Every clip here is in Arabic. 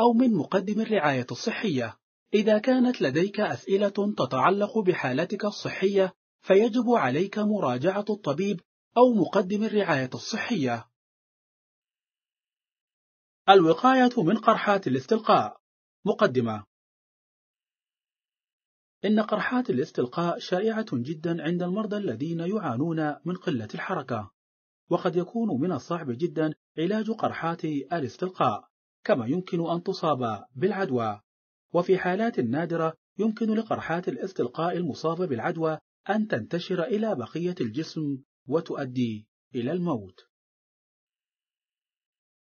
أو من مقدم الرعاية الصحية إذا كانت لديك أسئلة تتعلق بحالتك الصحية فيجب عليك مراجعة الطبيب أو مقدم الرعاية الصحية الوقاية من قرحات الاستلقاء مقدمة إن قرحات الاستلقاء شائعة جدا عند المرضى الذين يعانون من قلة الحركة وقد يكون من الصعب جدا علاج قرحات الاستلقاء كما يمكن أن تصاب بالعدوى وفي حالات نادرة يمكن لقرحات الاستلقاء المصابة بالعدوى أن تنتشر إلى بقية الجسم وتؤدي إلى الموت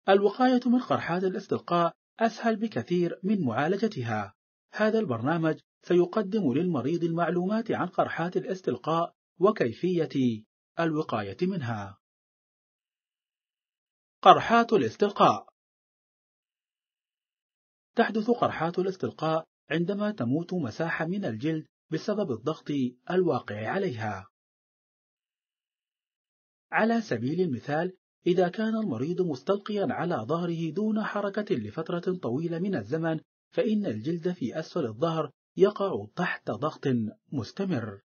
الوقاية من قرحات الاستلقاء أسهل بكثير من معالجتها هذا البرنامج سيقدم للمريض المعلومات عن قرحات الاستلقاء وكيفية الوقاية منها قرحات الاستلقاء تحدث قرحات الاستلقاء عندما تموت مساحة من الجلد بسبب الضغط الواقع عليها. على سبيل المثال، إذا كان المريض مستلقيا على ظهره دون حركة لفترة طويلة من الزمن، فإن الجلد في أسفل الظهر يقع تحت ضغط مستمر،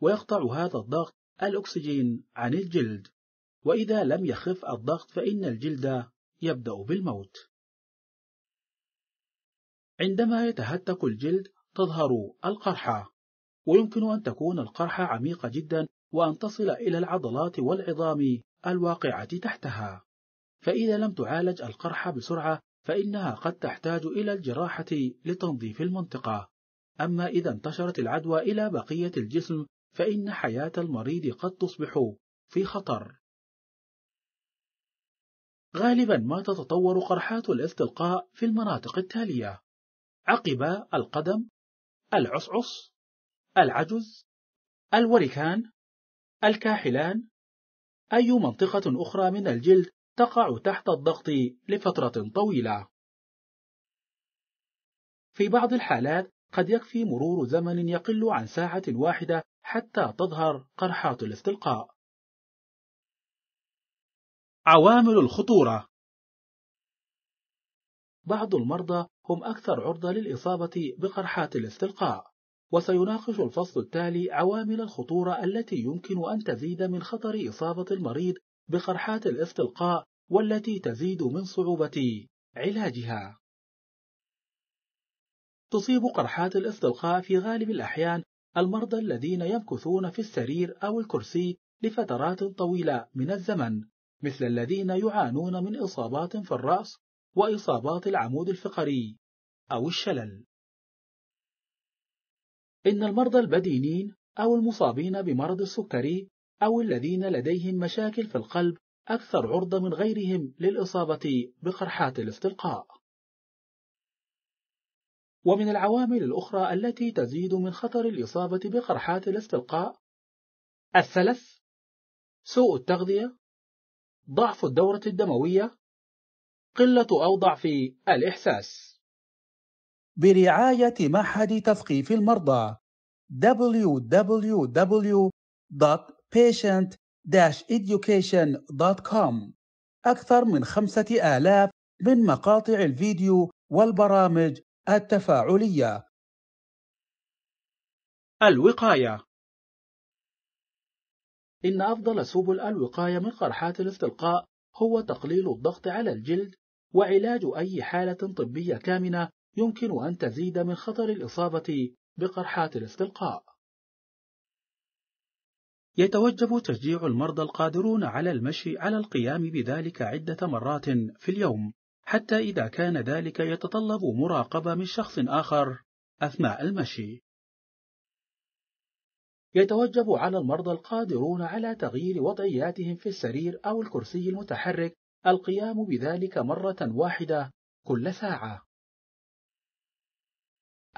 ويقطع هذا الضغط الأكسجين عن الجلد، وإذا لم يخف الضغط فإن الجلد يبدأ بالموت. عندما يتهتك الجلد تظهر القرحة ويمكن أن تكون القرحة عميقة جدا وأن تصل إلى العضلات والعظام الواقعة تحتها فإذا لم تعالج القرحة بسرعة فإنها قد تحتاج إلى الجراحة لتنظيف المنطقة أما إذا انتشرت العدوى إلى بقية الجسم فإن حياة المريض قد تصبح في خطر غالبا ما تتطور قرحات الاستلقاء في المناطق التالية عقب القدم العصعص العجز الوركان الكاحلان أي منطقة أخرى من الجلد تقع تحت الضغط لفترة طويلة في بعض الحالات قد يكفي مرور زمن يقل عن ساعة واحدة حتى تظهر قرحات الاستلقاء عوامل الخطورة بعض المرضى هم أكثر عرضة للإصابة بقرحات الاستلقاء وسيناقش الفصل التالي عوامل الخطورة التي يمكن أن تزيد من خطر إصابة المريض بقرحات الاستلقاء والتي تزيد من صعوبة علاجها تصيب قرحات الاستلقاء في غالب الأحيان المرضى الذين يمكثون في السرير أو الكرسي لفترات طويلة من الزمن مثل الذين يعانون من إصابات في الرأس وإصابات العمود الفقري أو الشلل إن المرضى البدينين أو المصابين بمرض السكري أو الذين لديهم مشاكل في القلب أكثر عرضة من غيرهم للإصابة بقرحات الاستلقاء ومن العوامل الأخرى التي تزيد من خطر الإصابة بقرحات الاستلقاء السلس سوء التغذية ضعف الدورة الدموية قلة أوضع في الإحساس برعاية معهد تثقيف المرضى www.patient-education.com أكثر من خمسة آلاف من مقاطع الفيديو والبرامج التفاعلية الوقاية إن أفضل سبل الوقاية من قرحات الاستلقاء هو تقليل الضغط على الجلد وعلاج أي حالة طبية كامنة يمكن أن تزيد من خطر الإصابة بقرحات الاستلقاء. يتوجب تشجيع المرضى القادرون على المشي على القيام بذلك عدة مرات في اليوم، حتى إذا كان ذلك يتطلب مراقبة من شخص آخر أثناء المشي. يتوجب على المرضى القادرون على تغيير وضعياتهم في السرير أو الكرسي المتحرك القيام بذلك مرة واحدة كل ساعة.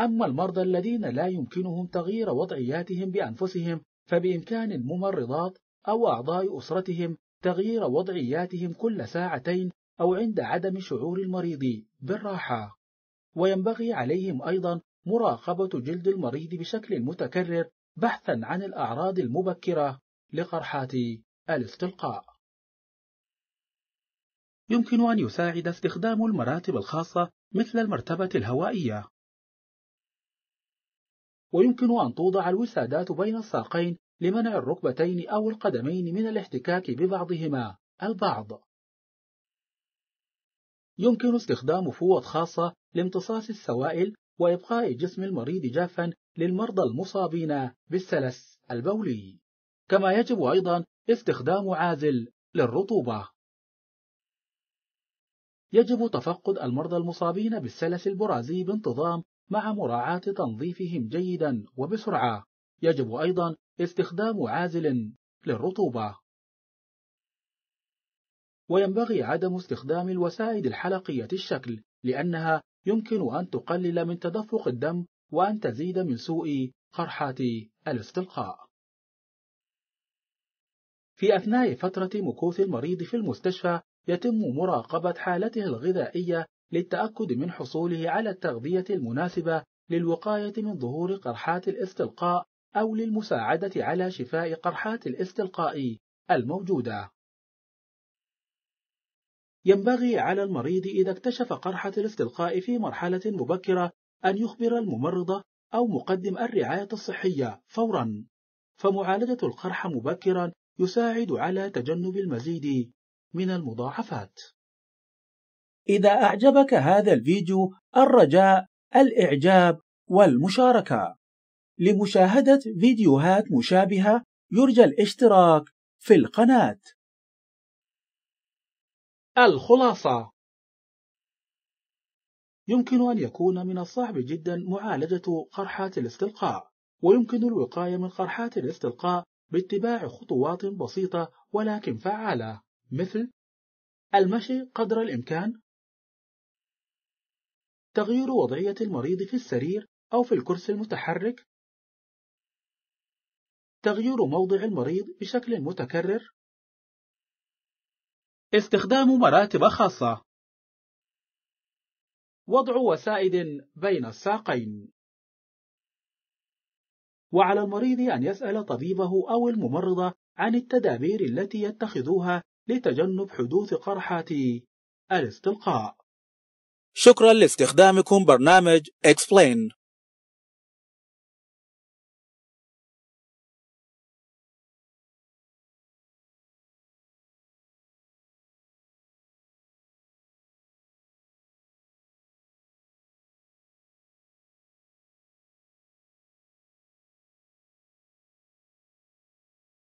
أما المرضى الذين لا يمكنهم تغيير وضعياتهم بأنفسهم فبإمكان الممرضات أو أعضاء أسرتهم تغيير وضعياتهم كل ساعتين أو عند عدم شعور المريض بالراحة. وينبغي عليهم أيضا مراقبة جلد المريض بشكل متكرر بحثا عن الأعراض المبكرة لقرحات الاستلقاء يمكن أن يساعد استخدام المراتب الخاصة مثل المرتبة الهوائية ويمكن أن توضع الوسادات بين الساقين لمنع الركبتين أو القدمين من الاحتكاك ببعضهما البعض يمكن استخدام فوط خاصة لامتصاص السوائل وإبقاء جسم المريض جافا للمرضى المصابين بالسلس البولي كما يجب أيضا استخدام عازل للرطوبة يجب تفقد المرضى المصابين بالسلس البرازي بانتظام مع مراعاة تنظيفهم جيدا وبسرعة يجب أيضا استخدام عازل للرطوبة وينبغي عدم استخدام الوسائد الحلقية الشكل لأنها يمكن أن تقلل من تدفق الدم وأن تزيد من سوء قرحة الاستلقاء. في أثناء فترة مكوث المريض في المستشفى يتم مراقبة حالته الغذائية للتأكد من حصوله على التغذية المناسبة للوقاية من ظهور قرحات الاستلقاء أو للمساعدة على شفاء قرحات الاستلقاء الموجودة. ينبغي على المريض إذا اكتشف قرحة الاستلقاء في مرحلة مبكرة أن يخبر الممرضة أو مقدم الرعاية الصحية فورا فمعالجة القرحة مبكرا يساعد على تجنب المزيد من المضاعفات إذا أعجبك هذا الفيديو الرجاء الإعجاب والمشاركة لمشاهدة فيديوهات مشابهة يرجى الاشتراك في القناة الخلاصة يمكن أن يكون من الصعب جدا معالجة قرحات الاستلقاء ويمكن الوقاية من قرحات الاستلقاء باتباع خطوات بسيطة ولكن فعالة مثل المشي قدر الإمكان تغيير وضعية المريض في السرير أو في الكرسي المتحرك تغيير موضع المريض بشكل متكرر استخدام مراتب خاصة وضع وسائد بين الساقين وعلى المريض أن يسأل طبيبه أو الممرضة عن التدابير التي يتخذوها لتجنب حدوث قرحة الاستلقاء شكرا لاستخدامكم برنامج Explain